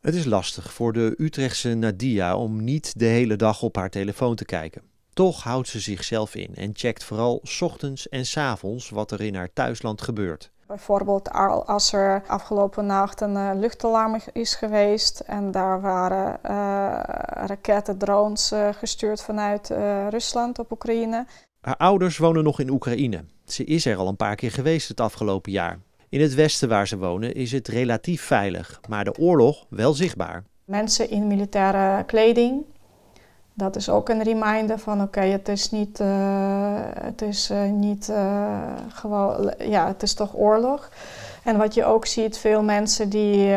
Het is lastig voor de Utrechtse Nadia om niet de hele dag op haar telefoon te kijken. Toch houdt ze zichzelf in en checkt vooral ochtends en s avonds wat er in haar thuisland gebeurt. Bijvoorbeeld als er afgelopen nacht een eh, luchtalarm is geweest en daar waren eh, raketten, drones eh, gestuurd vanuit Rusland op Oekraïne. Haar ouders wonen nog in Oekraïne. Ze is er al een paar keer geweest het afgelopen jaar. In het westen waar ze wonen is het relatief veilig, maar de oorlog wel zichtbaar. Mensen in militaire kleding, dat is ook een reminder van oké, het is niet, eh, het is, eh, niet eh, gewoon, ja, het is toch oorlog. En wat je ook ziet, veel mensen die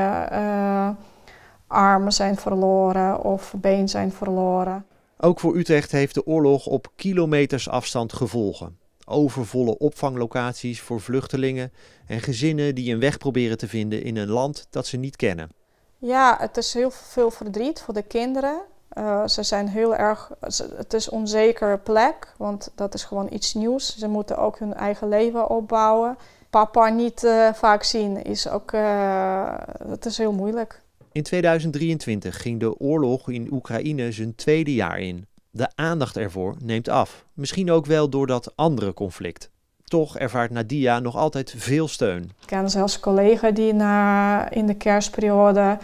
armen zijn verloren of been zijn verloren. Ook voor Utrecht heeft de oorlog op kilometers afstand gevolgen overvolle opvanglocaties voor vluchtelingen en gezinnen die een weg proberen te vinden in een land dat ze niet kennen. Ja, het is heel veel verdriet voor de kinderen. Eh, ze zijn heel erg, het is een onzekere plek, want dat is gewoon iets nieuws. Ze moeten ook hun eigen leven opbouwen. Papa niet eh, vaak zien is ook, eh, het is heel moeilijk. In 2023 ging de oorlog in Oekraïne zijn tweede jaar in. De aandacht ervoor neemt af, misschien ook wel door dat andere conflict. Toch ervaart Nadia nog altijd veel steun. Ik ken zelfs collega die na, in de kerstperiode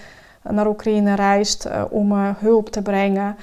naar Oekraïne reist eh, om eh, hulp te brengen.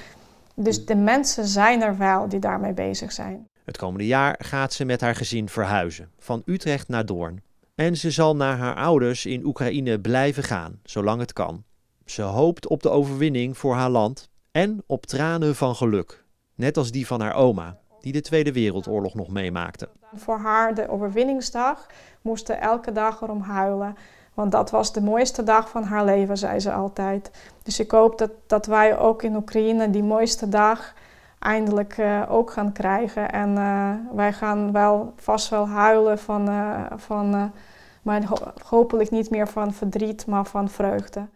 Dus de mensen zijn er wel die daarmee bezig zijn. Het komende jaar gaat ze met haar gezin verhuizen, van Utrecht naar Doorn. En ze zal naar haar ouders in Oekraïne blijven gaan, zolang het kan. Ze hoopt op de overwinning voor haar land en op tranen van geluk, net als die van haar oma, die de Tweede Wereldoorlog nog meemaakte. Voor haar, de overwinningsdag, moesten elke dag erom huilen. Want dat was de mooiste dag van haar leven, zei ze altijd. Dus ik hoop dat, dat wij ook in Oekraïne die mooiste dag eindelijk eh, ook gaan krijgen. En eh, wij gaan wel vast wel huilen van, eh, van maar hopelijk niet meer van verdriet, maar van vreugde.